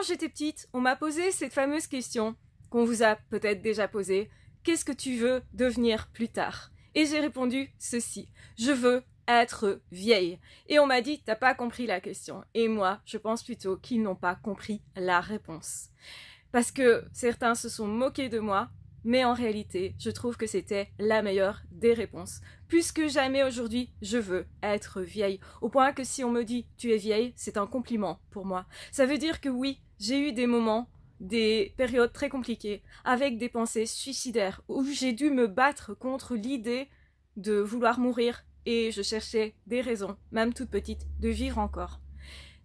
quand j'étais petite, on m'a posé cette fameuse question qu'on vous a peut-être déjà posée. Qu'est-ce que tu veux devenir plus tard Et j'ai répondu ceci. Je veux être vieille. Et on m'a dit, t'as pas compris la question. Et moi, je pense plutôt qu'ils n'ont pas compris la réponse. Parce que certains se sont moqués de moi mais en réalité, je trouve que c'était la meilleure des réponses. Puisque jamais aujourd'hui, je veux être vieille. Au point que si on me dit tu es vieille, c'est un compliment pour moi. Ça veut dire que oui, j'ai eu des moments, des périodes très compliquées, avec des pensées suicidaires, où j'ai dû me battre contre l'idée de vouloir mourir et je cherchais des raisons, même toutes petites, de vivre encore.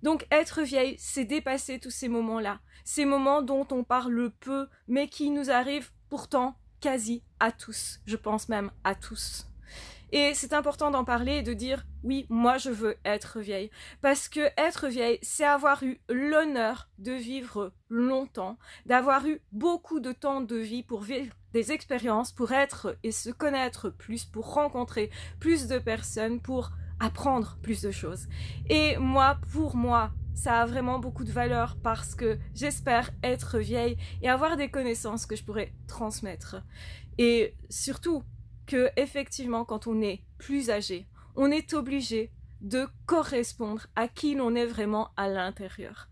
Donc être vieille, c'est dépasser tous ces moments-là, ces moments dont on parle peu, mais qui nous arrivent pourtant quasi à tous, je pense même à tous. Et c'est important d'en parler et de dire oui, moi je veux être vieille. Parce que être vieille, c'est avoir eu l'honneur de vivre longtemps, d'avoir eu beaucoup de temps de vie pour vivre des expériences, pour être et se connaître plus, pour rencontrer plus de personnes, pour apprendre plus de choses. Et moi, pour moi, ça a vraiment beaucoup de valeur parce que j'espère être vieille et avoir des connaissances que je pourrais transmettre. Et surtout que effectivement quand on est plus âgé, on est obligé de correspondre à qui l'on est vraiment à l'intérieur.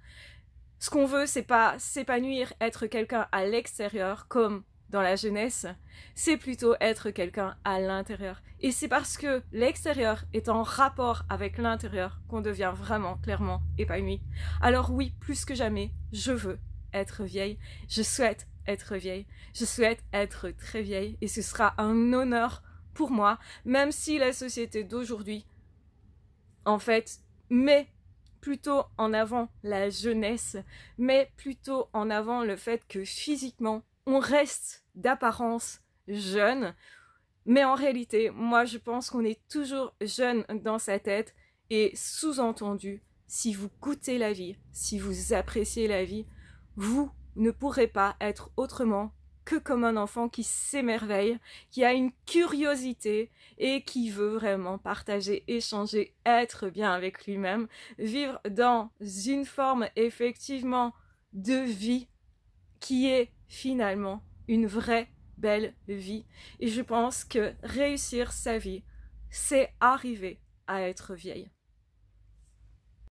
Ce qu'on veut, c'est pas s'épanouir, être quelqu'un à l'extérieur comme la jeunesse, c'est plutôt être quelqu'un à l'intérieur. Et c'est parce que l'extérieur est en rapport avec l'intérieur qu'on devient vraiment clairement épanoui. Alors oui, plus que jamais, je veux être vieille, je souhaite être vieille, je souhaite être très vieille, et ce sera un honneur pour moi, même si la société d'aujourd'hui, en fait, met plutôt en avant la jeunesse, mais plutôt en avant le fait que physiquement, on reste d'apparence jeune, mais en réalité, moi je pense qu'on est toujours jeune dans sa tête et sous-entendu, si vous goûtez la vie, si vous appréciez la vie, vous ne pourrez pas être autrement que comme un enfant qui s'émerveille, qui a une curiosité et qui veut vraiment partager, échanger, être bien avec lui-même, vivre dans une forme effectivement de vie qui est finalement une vraie belle vie. Et je pense que réussir sa vie, c'est arriver à être vieille.